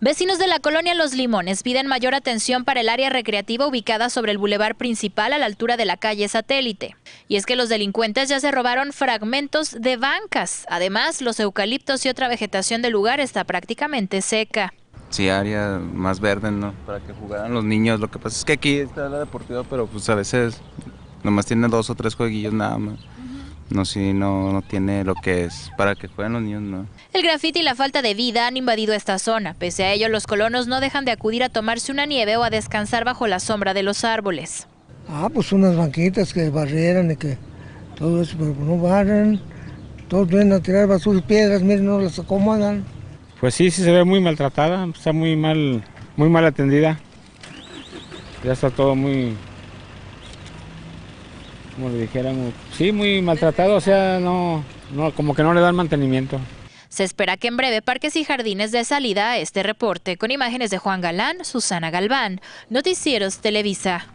Vecinos de la colonia Los Limones piden mayor atención para el área recreativa ubicada sobre el bulevar principal a la altura de la calle Satélite. Y es que los delincuentes ya se robaron fragmentos de bancas. Además, los eucaliptos y otra vegetación del lugar está prácticamente seca. Sí, área más verde, ¿no? Para que jugaran los niños. Lo que pasa es que aquí está la deportiva, pero pues a veces nomás tiene dos o tres jueguillos nada más no sí, no, no tiene lo que es para que jueguen los niños, no. El grafiti y la falta de vida han invadido esta zona. Pese a ello, los colonos no dejan de acudir a tomarse una nieve o a descansar bajo la sombra de los árboles. Ah, pues unas banquitas que barrieran y que todo eso, pero no barren. Todos vienen a tirar basura y piedras, miren, no las acomodan. Pues sí, sí se ve muy maltratada, está muy mal, muy mal atendida. Ya está todo muy como le dijéramos, sí, muy maltratado, o sea, no, como que no le dan mantenimiento. Se espera que en breve parques y jardines dé salida a este reporte con imágenes de Juan Galán, Susana Galván, Noticieros Televisa.